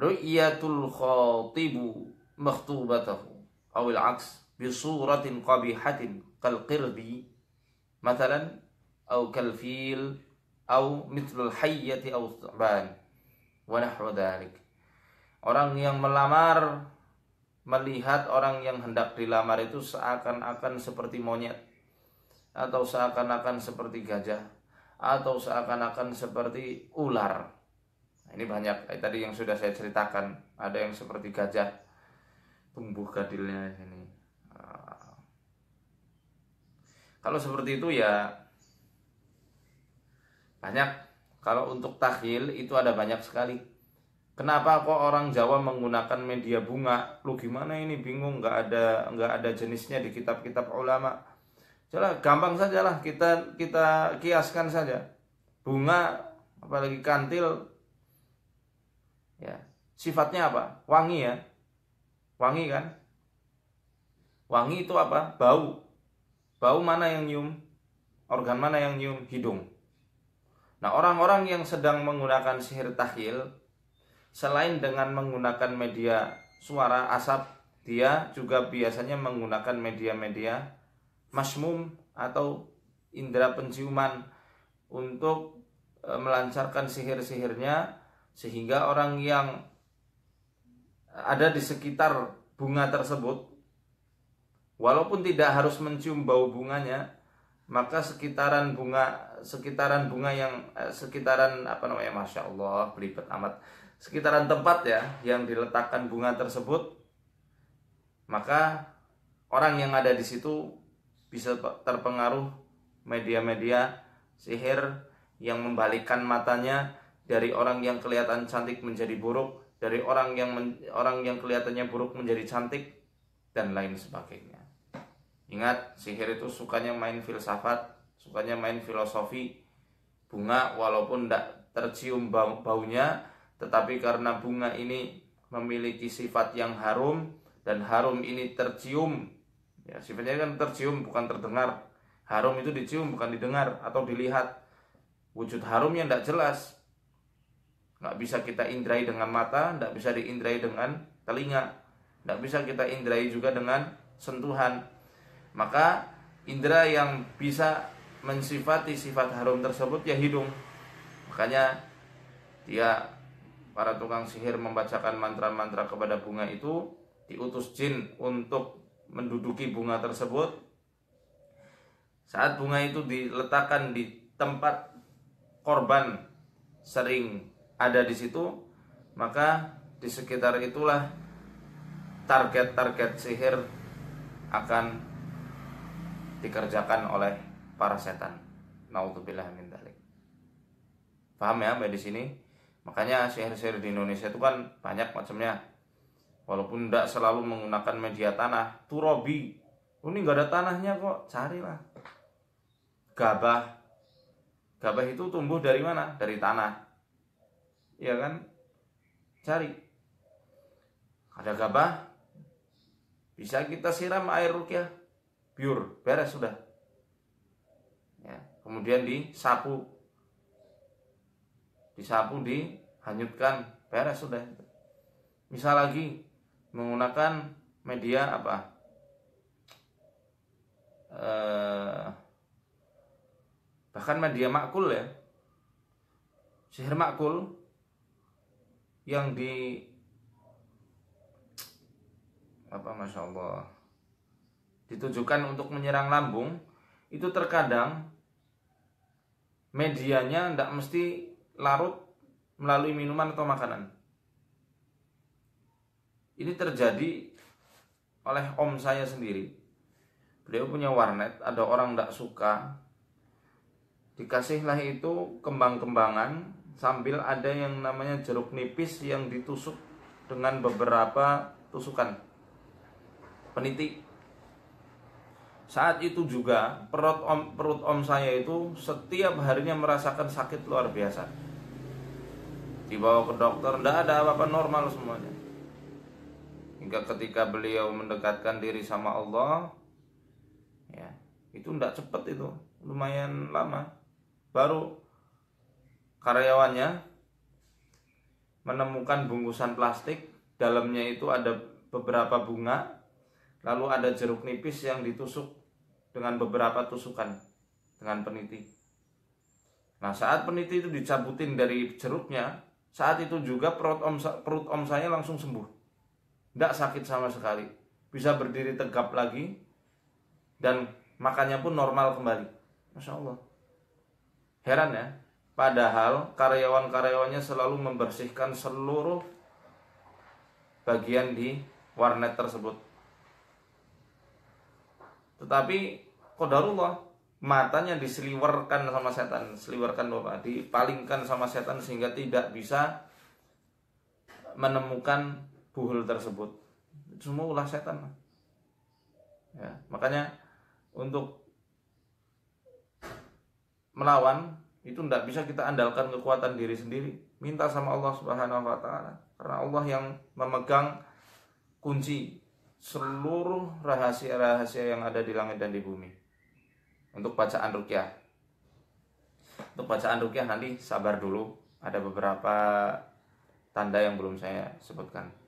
ru'yatul khatibu makhtubatahu awil aks suratin qabihatin kal qirbi matalan aw kal fil aw mithlul hayyati aw thuban wa nahwa dhalik orang yang melamar melihat orang yang hendak dilamar itu seakan-akan seperti monyet atau seakan-akan seperti gajah atau seakan-akan seperti ular Nah, ini banyak tadi yang sudah saya ceritakan ada yang seperti gajah tumbuh gadilnya ini ah. kalau seperti itu ya banyak kalau untuk takhil itu ada banyak sekali kenapa kok orang Jawa menggunakan media bunga lu gimana ini bingung Gak ada gak ada jenisnya di kitab-kitab ulama Jelas gampang sajalah kita kita kiaskan saja bunga apalagi kantil Ya. Sifatnya apa? Wangi ya. Wangi kan? Wangi itu apa? Bau. Bau mana yang nyium? Organ mana yang nyium? Hidung. Nah, orang-orang yang sedang menggunakan sihir tahil selain dengan menggunakan media suara asap, dia juga biasanya menggunakan media-media masmum atau indera penciuman untuk e, melancarkan sihir-sihirnya sehingga orang yang ada di sekitar bunga tersebut walaupun tidak harus mencium bau bunganya maka sekitaran bunga sekitaran bunga yang eh, sekitaran apa namanya masya Allah belibet amat sekitaran tempat ya yang diletakkan bunga tersebut maka orang yang ada di situ bisa terpengaruh media-media sihir yang membalikkan matanya dari orang yang kelihatan cantik menjadi buruk, dari orang yang men, orang yang kelihatannya buruk menjadi cantik dan lain sebagainya. Ingat, sihir itu sukanya main filsafat, sukanya main filosofi. Bunga walaupun tidak tercium bau baunya, tetapi karena bunga ini memiliki sifat yang harum dan harum ini tercium. Ya, sifatnya kan tercium bukan terdengar. Harum itu dicium bukan didengar atau dilihat. Wujud harum yang tidak jelas, Nggak bisa kita indrai dengan mata, nggak bisa diindrai dengan telinga, nggak bisa kita indrai juga dengan sentuhan. Maka indera yang bisa mensifati sifat harum tersebut ya hidung. Makanya dia para tukang sihir membacakan mantra-mantra kepada bunga itu diutus jin untuk menduduki bunga tersebut. Saat bunga itu diletakkan di tempat korban sering ada di situ maka di sekitar itulah target-target sihir akan dikerjakan oleh para setan. Nauzubillah min dalik. Paham ya di sini? Makanya sihir-sihir di Indonesia itu kan banyak macamnya. Walaupun tidak selalu menggunakan media tanah, turobi. Oh, ini nggak ada tanahnya kok, carilah. Gabah. Gabah itu tumbuh dari mana? Dari tanah ya kan cari ada gabah bisa kita siram air rukyah pure beres sudah ya. kemudian disapu disapu dihanyutkan beres sudah Misal lagi menggunakan media apa eh, bahkan media makul ya sihir makul yang di apa masya Allah ditujukan untuk menyerang lambung itu terkadang medianya tidak mesti larut melalui minuman atau makanan. Ini terjadi oleh om saya sendiri. Beliau punya warnet, ada orang tidak suka, dikasihlah itu kembang-kembangan sambil ada yang namanya jeruk nipis yang ditusuk dengan beberapa tusukan peniti saat itu juga perut om perut om saya itu setiap harinya merasakan sakit luar biasa dibawa ke dokter tidak ada apa-apa normal semuanya hingga ketika beliau mendekatkan diri sama Allah ya itu tidak cepat itu lumayan lama baru karyawannya menemukan bungkusan plastik dalamnya itu ada beberapa bunga lalu ada jeruk nipis yang ditusuk dengan beberapa tusukan dengan peniti nah saat peniti itu dicabutin dari jeruknya saat itu juga perut om perut om saya langsung sembuh tidak sakit sama sekali bisa berdiri tegap lagi dan makannya pun normal kembali masya Allah heran ya Padahal karyawan-karyawannya selalu membersihkan seluruh bagian di warnet tersebut. Tetapi kodarullah matanya diseliwerkan sama setan, seliwerkan bapak, dipalingkan sama setan sehingga tidak bisa menemukan buhul tersebut. Itu semua ulah setan. Ya, makanya untuk melawan itu tidak bisa kita andalkan kekuatan diri sendiri minta sama Allah Subhanahu wa taala karena Allah yang memegang kunci seluruh rahasia-rahasia yang ada di langit dan di bumi untuk bacaan rukyah untuk bacaan rukyah nanti sabar dulu ada beberapa tanda yang belum saya sebutkan